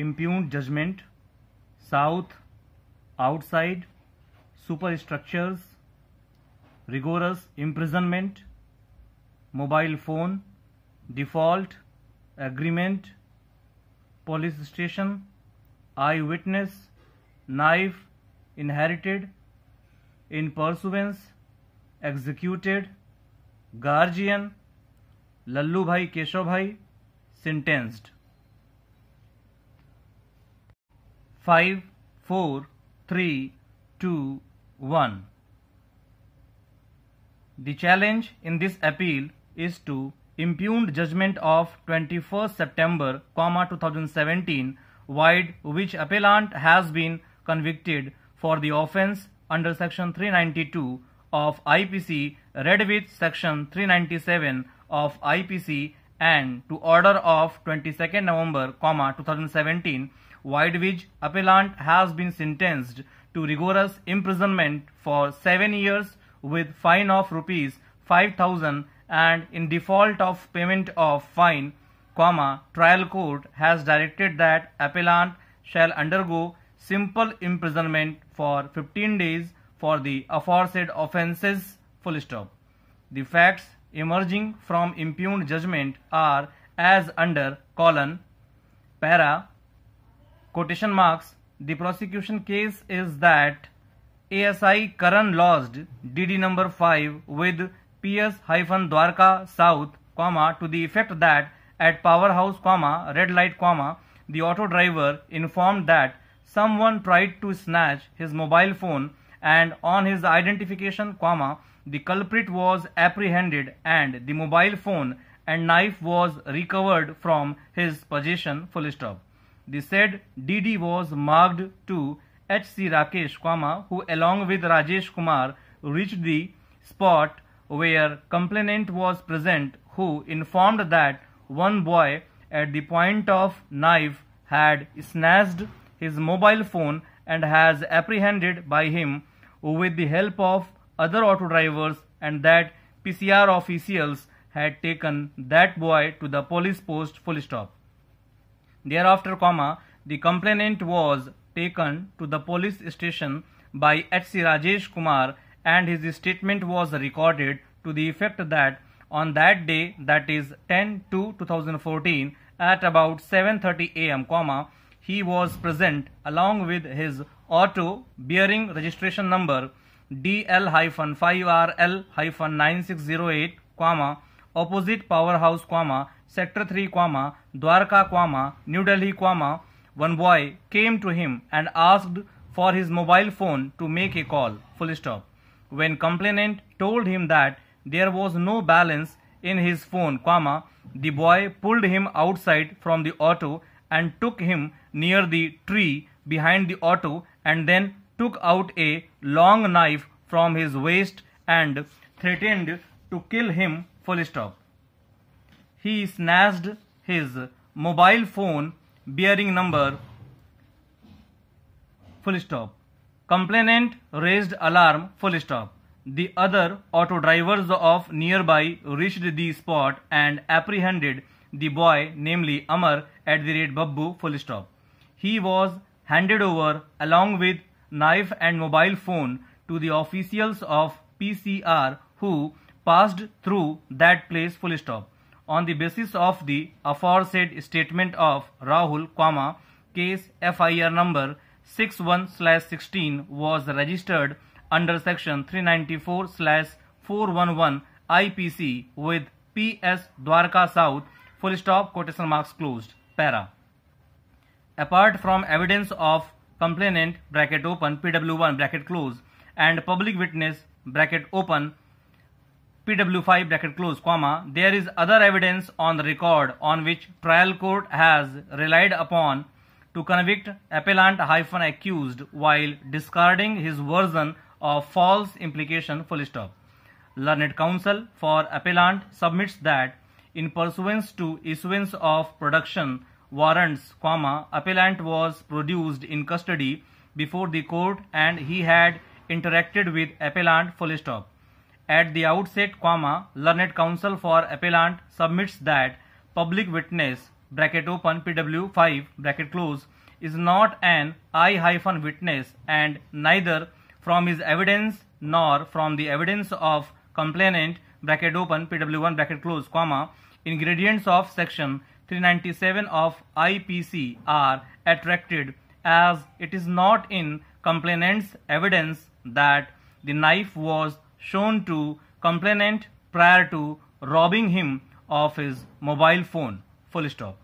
impugned judgment, south, outside, superstructures, rigorous imprisonment, mobile phone, default, agreement, police station, eyewitness, knife, inherited, in pursuance, executed, guardian, Lallu Bhai Kesho Bhai, sentenced. five, four, three, two, one. The challenge in this appeal is to impugn judgment of 21st September, 2017, wide which appellant has been convicted for the offence under section 392 of IPC read with section 397 of IPC and to order of 22nd November, 2017 Voidvij appellant has been sentenced to rigorous imprisonment for 7 years with fine of rupees 5000 and in default of payment of fine, comma, trial court has directed that appellant shall undergo simple imprisonment for 15 days for the aforesaid offences, full stop. The facts emerging from impugned judgment are as under colon para quotation marks, the prosecution case is that ASI Karan lodged DD number 5 with PS hyphen Dwarka South, comma, to the effect that at powerhouse, comma, red light, comma, the auto driver informed that someone tried to snatch his mobile phone and on his identification, comma, the culprit was apprehended and the mobile phone and knife was recovered from his possession, full stop. The said DD was marked to H.C. Rakesh, comma, who along with Rajesh Kumar reached the spot where complainant was present who informed that one boy at the point of knife had snatched his mobile phone and has apprehended by him with the help of other auto drivers and that PCR officials had taken that boy to the police post full stop. Thereafter, comma, the complainant was taken to the police station by H.C. Rajesh Kumar and his statement was recorded to the effect that on that day, that is 10 to 2014, at about 7.30 am, comma, he was present along with his auto bearing registration number DL-5RL-9608, comma, opposite powerhouse Kwama, Sector 3 Kwama, Dwarka Kwama, New Delhi Kwama, one boy came to him and asked for his mobile phone to make a call, full stop. When complainant told him that there was no balance in his phone, Kwama, the boy pulled him outside from the auto and took him near the tree behind the auto and then took out a long knife from his waist and threatened to kill him Full stop. He snatched his mobile phone bearing number. Full stop. Complainant raised alarm. Full stop. The other auto drivers of nearby reached the spot and apprehended the boy, namely Amar, at the rate Babbu, full stop. He was handed over along with knife and mobile phone to the officials of PCR who passed through that place full stop on the basis of the aforesaid statement of Rahul, comma, case FIR number 61/16 was registered under section 394/411 IPC with PS Dwarka South full stop quotation marks closed para apart from evidence of complainant bracket open pw1 bracket close and public witness bracket open PW5 bracket close comma, there is other evidence on the record on which trial court has relied upon to convict appellant hyphen accused while discarding his version of false implication full stop. Learned counsel for appellant submits that in pursuance to issuance of production warrants, comma, appellant was produced in custody before the court and he had interacted with appellant full stop. At the outset, comma, Learned Counsel for Appellant submits that public witness bracket open PW5 bracket close is not an I hyphen witness and neither from his evidence nor from the evidence of complainant bracket open PW1 bracket close comma ingredients of section 397 of IPC are attracted as it is not in complainant's evidence that the knife was shown to complainant prior to robbing him of his mobile phone. Full stop.